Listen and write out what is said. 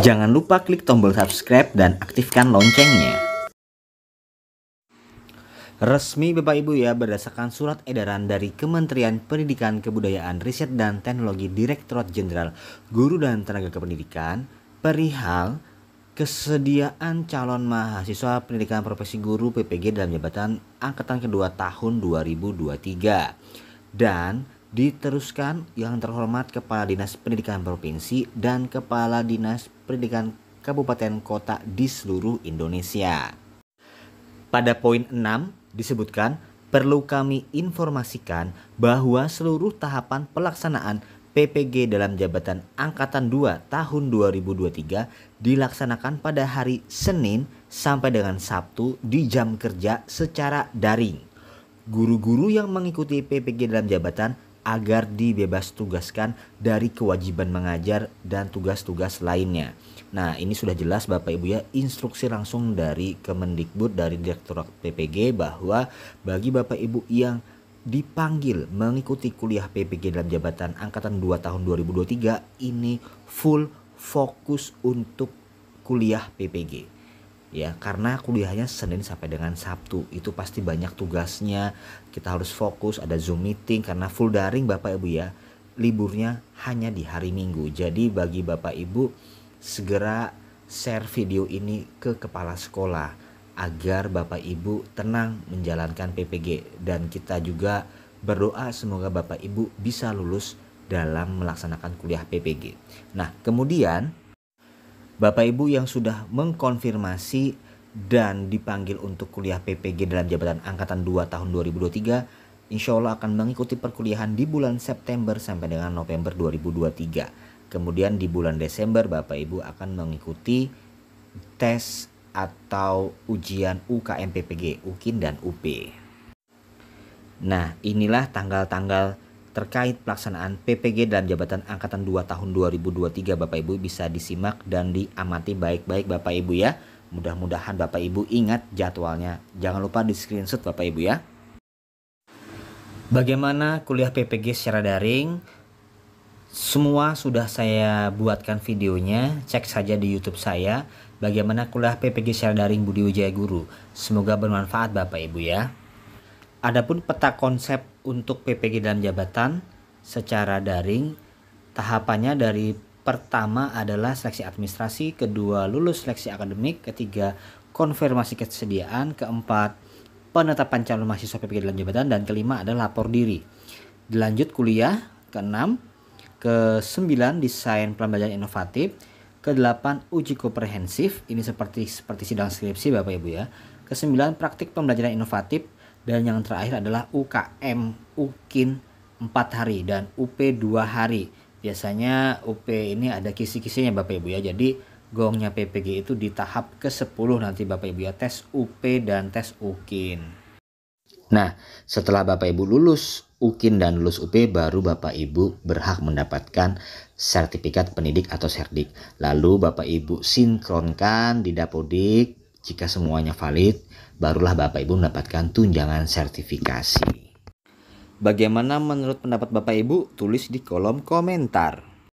Jangan lupa klik tombol subscribe dan aktifkan loncengnya. Resmi Bapak Ibu ya berdasarkan surat edaran dari Kementerian Pendidikan Kebudayaan Riset dan Teknologi Direktorat Jenderal Guru dan Tenaga Kependidikan perihal kesediaan calon mahasiswa pendidikan profesi guru PPG dalam jabatan angkatan kedua tahun 2023 dan Diteruskan yang terhormat Kepala Dinas Pendidikan Provinsi dan Kepala Dinas Pendidikan Kabupaten Kota di seluruh Indonesia. Pada poin 6 disebutkan perlu kami informasikan bahwa seluruh tahapan pelaksanaan PPG dalam jabatan angkatan 2 tahun 2023 dilaksanakan pada hari Senin sampai dengan Sabtu di jam kerja secara daring guru-guru yang mengikuti PPG dalam jabatan agar dibebas tugaskan dari kewajiban mengajar dan tugas-tugas lainnya. Nah, ini sudah jelas Bapak Ibu ya instruksi langsung dari Kemendikbud dari Direktorat PPG bahwa bagi Bapak Ibu yang dipanggil mengikuti kuliah PPG dalam jabatan angkatan 2 tahun 2023 ini full fokus untuk kuliah PPG ya karena kuliahnya Senin sampai dengan Sabtu itu pasti banyak tugasnya kita harus fokus ada zoom meeting karena full daring bapak ibu ya liburnya hanya di hari Minggu jadi bagi bapak ibu segera share video ini ke kepala sekolah agar bapak ibu tenang menjalankan PPG dan kita juga berdoa semoga bapak ibu bisa lulus dalam melaksanakan kuliah PPG nah kemudian Bapak Ibu yang sudah mengkonfirmasi dan dipanggil untuk kuliah PPG dalam jabatan angkatan 2 tahun 2023, insya Allah akan mengikuti perkuliahan di bulan September sampai dengan November 2023. Kemudian di bulan Desember Bapak Ibu akan mengikuti tes atau ujian UKM PPG, UKIN dan UP. Nah, inilah tanggal-tanggal terkait pelaksanaan PPG dalam jabatan angkatan 2 tahun 2023 Bapak Ibu bisa disimak dan diamati baik-baik Bapak Ibu ya. Mudah-mudahan Bapak Ibu ingat jadwalnya. Jangan lupa di screenshot Bapak Ibu ya. Bagaimana kuliah PPG secara daring? Semua sudah saya buatkan videonya, cek saja di YouTube saya bagaimana kuliah PPG secara daring Budi Wijaya Guru. Semoga bermanfaat Bapak Ibu ya. Adapun peta konsep untuk PPG dalam jabatan secara daring, tahapannya dari pertama adalah seleksi administrasi, kedua lulus seleksi akademik, ketiga konfirmasi kesediaan, keempat penetapan calon mahasiswa PPG dalam jabatan, dan kelima adalah lapor diri. Dilanjut kuliah, keenam, ke sembilan desain pembelajaran inovatif, ke delapan uji komprehensif, ini seperti seperti sidang skripsi Bapak Ibu ya. kesembilan praktik pembelajaran inovatif, dan yang terakhir adalah UKM UKIN 4 hari dan UP 2 hari biasanya UP ini ada kisi-kisinya Bapak Ibu ya jadi gongnya PPG itu di tahap ke 10 nanti Bapak Ibu ya tes UP dan tes UKIN Nah, setelah Bapak Ibu lulus UKIN dan lulus UP, baru Bapak Ibu berhak mendapatkan sertifikat pendidik atau serdik. Lalu Bapak Ibu sinkronkan di Dapodik jika semuanya valid, barulah Bapak Ibu mendapatkan tunjangan sertifikasi. Bagaimana menurut pendapat Bapak Ibu? Tulis di kolom komentar.